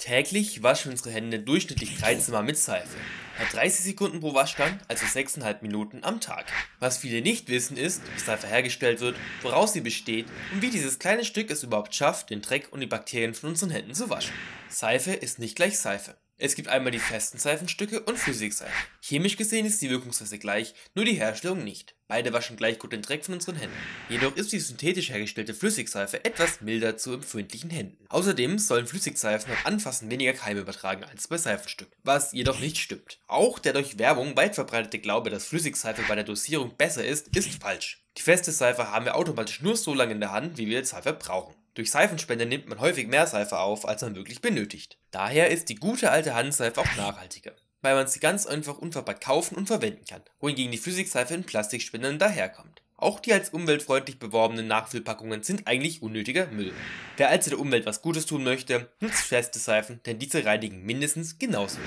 Täglich waschen unsere Hände durchschnittlich 13 Mal mit Seife. Hat 30 Sekunden pro Waschgang, also 6,5 Minuten am Tag. Was viele nicht wissen ist, wie Seife hergestellt wird, woraus sie besteht und wie dieses kleine Stück es überhaupt schafft, den Dreck und die Bakterien von unseren Händen zu waschen. Seife ist nicht gleich Seife. Es gibt einmal die festen Seifenstücke und Flüssigseife. Chemisch gesehen ist die Wirkungsweise gleich, nur die Herstellung nicht. Beide waschen gleich gut den Dreck von unseren Händen. Jedoch ist die synthetisch hergestellte Flüssigseife etwas milder zu empfindlichen Händen. Außerdem sollen Flüssigseifen beim Anfassen weniger Keime übertragen als bei Seifenstücken, was jedoch nicht stimmt. Auch der durch Werbung weit verbreitete Glaube, dass Flüssigseife bei der Dosierung besser ist, ist falsch. Die feste Seife haben wir automatisch nur so lange in der Hand, wie wir die Seife brauchen. Durch Seifenspende nimmt man häufig mehr Seife auf, als man wirklich benötigt. Daher ist die gute alte Handseife auch nachhaltiger, weil man sie ganz einfach unverpackt kaufen und verwenden kann, wohingegen die Physikseife in Plastikspendern daherkommt. Auch die als umweltfreundlich beworbenen Nachfüllpackungen sind eigentlich unnötiger Müll. Wer also der Umwelt was Gutes tun möchte, nutzt feste Seifen, denn diese reinigen mindestens genauso.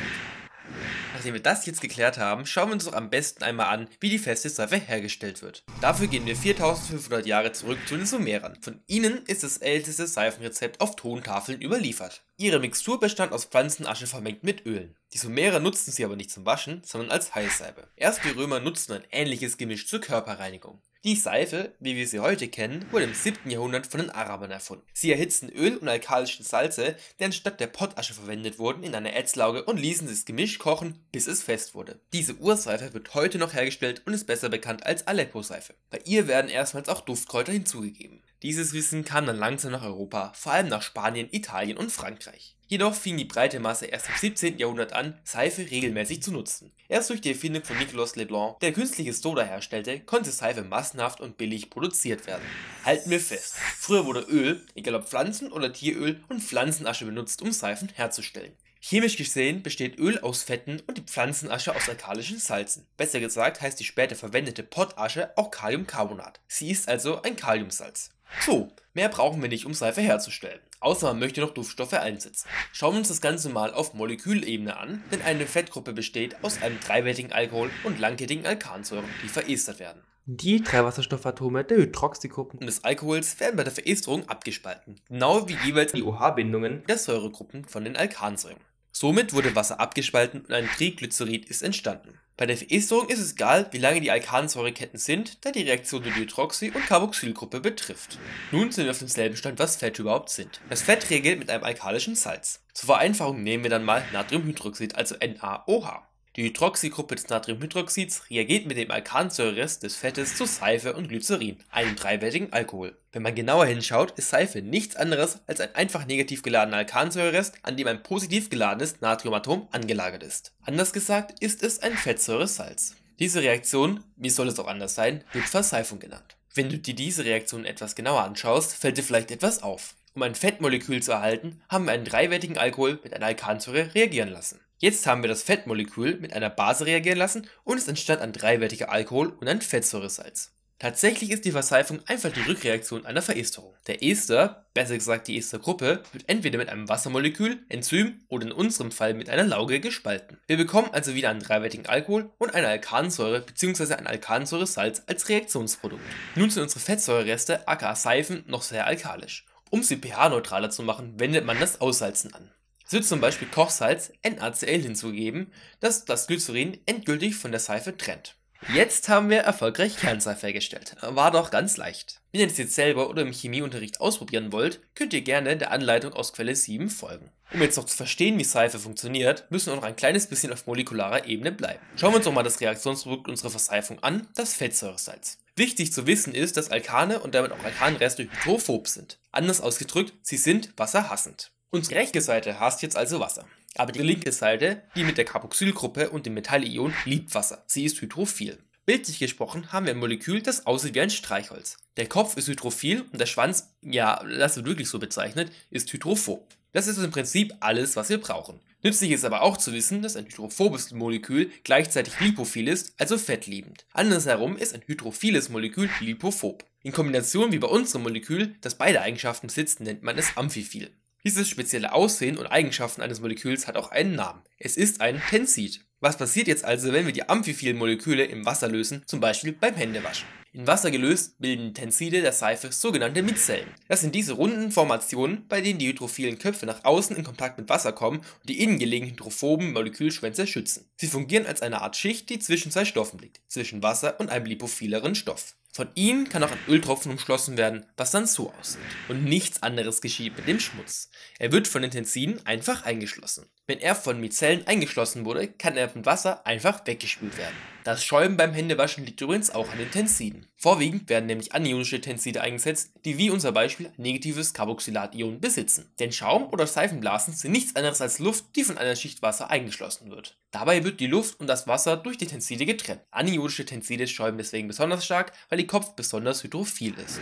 Nachdem wir das jetzt geklärt haben, schauen wir uns doch am besten einmal an, wie die feste Seife hergestellt wird. Dafür gehen wir 4500 Jahre zurück zu den Sumerern. Von ihnen ist das älteste Seifenrezept auf Tontafeln überliefert. Ihre Mixtur bestand aus Pflanzenasche vermengt mit Ölen. Die Sumerer nutzten sie aber nicht zum Waschen, sondern als Heilseibe. Erst die Römer nutzten ein ähnliches Gemisch zur Körperreinigung. Die Seife, wie wir sie heute kennen, wurde im 7. Jahrhundert von den Arabern erfunden. Sie erhitzten Öl und alkalischen Salze, die anstatt der Pottasche verwendet wurden, in einer Ätzlauge und ließen das Gemisch kochen, bis es fest wurde. Diese Urseife wird heute noch hergestellt und ist besser bekannt als Aleppo-Seife. Bei ihr werden erstmals auch Duftkräuter hinzugegeben. Dieses Wissen kam dann langsam nach Europa, vor allem nach Spanien, Italien und Frankreich. Jedoch fing die breite Masse erst im 17. Jahrhundert an, Seife regelmäßig zu nutzen. Erst durch die Erfindung von Nicolas Leblanc, der künstliches Soda herstellte, konnte Seife massenhaft und billig produziert werden. Halten wir fest, früher wurde Öl, egal ob Pflanzen- oder Tieröl, und Pflanzenasche benutzt, um Seifen herzustellen. Chemisch gesehen besteht Öl aus Fetten und die Pflanzenasche aus alkalischen Salzen. Besser gesagt heißt die später verwendete Pottasche auch Kaliumcarbonat. Sie ist also ein Kaliumsalz. So, mehr brauchen wir nicht, um Seife herzustellen. Außer man möchte noch Duftstoffe einsetzen. Schauen wir uns das Ganze mal auf Molekülebene an, denn eine Fettgruppe besteht aus einem dreiwertigen Alkohol und langkettigen Alkansäuren, die verestert werden. Die drei Wasserstoffatome der Hydroxygruppen und des Alkohols werden bei der Veresterung abgespalten, genau wie jeweils die OH-Bindungen der Säuregruppen von den Alkansäuren. Somit wurde Wasser abgespalten und ein Triglycerid ist entstanden. Bei der Veresterung ist es egal, wie lange die Alkansäureketten sind, da die Reaktion die Hydroxy- und Carboxylgruppe betrifft. Nun sind wir auf demselben Stand, was Fette überhaupt sind. Das Fett reagiert mit einem alkalischen Salz. Zur Vereinfachung nehmen wir dann mal Natriumhydroxid, also NaOH. Die Hydroxygruppe des Natriumhydroxids reagiert mit dem Alkansäurerest des Fettes zu Seife und Glycerin, einem dreiwertigen Alkohol. Wenn man genauer hinschaut, ist Seife nichts anderes als ein einfach negativ geladener Alkansäurerest, an dem ein positiv geladenes Natriumatom angelagert ist. Anders gesagt ist es ein Fettsäuresalz. Diese Reaktion, wie soll es auch anders sein, wird Verseifung genannt. Wenn du dir diese Reaktion etwas genauer anschaust, fällt dir vielleicht etwas auf. Um ein Fettmolekül zu erhalten, haben wir einen dreiwertigen Alkohol mit einer Alkansäure reagieren lassen. Jetzt haben wir das Fettmolekül mit einer Base reagieren lassen und es entstand ein dreiwertiger Alkohol und ein Fettsäuresalz. Tatsächlich ist die Verseifung einfach die Rückreaktion einer Veresterung. Der Ester, besser gesagt die Estergruppe, wird entweder mit einem Wassermolekül, Enzym oder in unserem Fall mit einer Lauge gespalten. Wir bekommen also wieder einen dreiwertigen Alkohol und eine Alkansäure bzw. ein Alkansäuresalz als Reaktionsprodukt. Nun sind unsere Fettsäurereste aka Seifen noch sehr alkalisch. Um sie pH-neutraler zu machen, wendet man das Aussalzen an so zum Beispiel Kochsalz NaCl hinzugeben, das das Glycerin endgültig von der Seife trennt. Jetzt haben wir erfolgreich Kernseife hergestellt. War doch ganz leicht. Wenn ihr das jetzt selber oder im Chemieunterricht ausprobieren wollt, könnt ihr gerne der Anleitung aus Quelle 7 folgen. Um jetzt noch zu verstehen, wie Seife funktioniert, müssen wir noch ein kleines bisschen auf molekularer Ebene bleiben. Schauen wir uns doch mal das Reaktionsprodukt unserer Verseifung an, das Fettsäuresalz. Wichtig zu wissen ist, dass Alkane und damit auch Alkanreste hydrophob sind. Anders ausgedrückt, sie sind wasserhassend. Unsere rechte Seite hasst jetzt also Wasser. Aber die linke Seite, die mit der Carboxylgruppe und dem Metallion, liebt Wasser. Sie ist hydrophil. Bildlich gesprochen haben wir ein Molekül, das aussieht wie ein Streichholz. Der Kopf ist hydrophil und der Schwanz, ja, das wird wirklich so bezeichnet, ist hydrophob. Das ist im Prinzip alles, was wir brauchen. Nützlich ist aber auch zu wissen, dass ein hydrophobes Molekül gleichzeitig lipophil ist, also fettliebend. Andersherum ist ein hydrophiles Molekül lipophob. In Kombination wie bei unserem Molekül, das beide Eigenschaften besitzt, nennt man es amphiphil. Dieses spezielle Aussehen und Eigenschaften eines Moleküls hat auch einen Namen. Es ist ein Tensid. Was passiert jetzt also, wenn wir die amphiphilen Moleküle im Wasser lösen, zum Beispiel beim Händewaschen? In Wasser gelöst bilden Tenside der Seife sogenannte Mitzellen. Das sind diese runden Formationen, bei denen die hydrophilen Köpfe nach außen in Kontakt mit Wasser kommen und die innen gelegenen hydrophoben Molekülschwänze schützen. Sie fungieren als eine Art Schicht, die zwischen zwei Stoffen liegt, zwischen Wasser und einem lipophileren Stoff. Von ihnen kann auch ein Öltropfen umschlossen werden, was dann so aussieht. Und nichts anderes geschieht mit dem Schmutz. Er wird von den Tensiden einfach eingeschlossen. Wenn er von Micellen eingeschlossen wurde, kann er mit Wasser einfach weggespült werden. Das Schäumen beim Händewaschen liegt übrigens auch an den Tensiden. Vorwiegend werden nämlich anionische Tenside eingesetzt, die wie unser Beispiel negatives Carboxylat-Ion besitzen. Denn Schaum- oder Seifenblasen sind nichts anderes als Luft, die von einer Schicht Wasser eingeschlossen wird. Dabei wird die Luft und das Wasser durch die Tenside getrennt. Anionische Tenside schäumen deswegen besonders stark, weil die Kopf besonders hydrophil ist.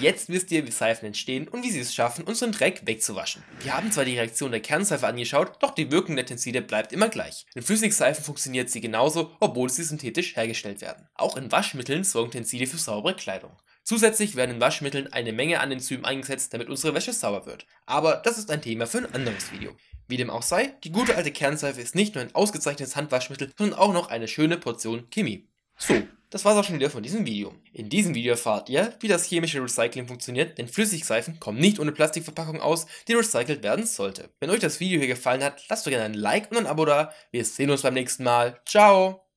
Jetzt wisst ihr, wie Seifen entstehen und wie sie es schaffen, unseren Dreck wegzuwaschen. Wir haben zwar die Reaktion der Kernseife angeschaut, doch die Wirkung der Tenside bleibt immer gleich. In Flüssigseifen funktioniert sie genauso, obwohl sie synthetisch hergestellt werden. Auch in Waschmitteln sorgen Tenside für saubere Kleidung. Zusätzlich werden in Waschmitteln eine Menge an Enzymen eingesetzt, damit unsere Wäsche sauber wird. Aber das ist ein Thema für ein anderes Video. Wie dem auch sei, die gute alte Kernseife ist nicht nur ein ausgezeichnetes Handwaschmittel, sondern auch noch eine schöne Portion Chemie. So, das war's auch schon wieder von diesem Video. In diesem Video erfahrt ihr, wie das chemische Recycling funktioniert, denn Flüssigseifen kommen nicht ohne Plastikverpackung aus, die recycelt werden sollte. Wenn euch das Video hier gefallen hat, lasst doch gerne ein Like und ein Abo da. Wir sehen uns beim nächsten Mal. Ciao!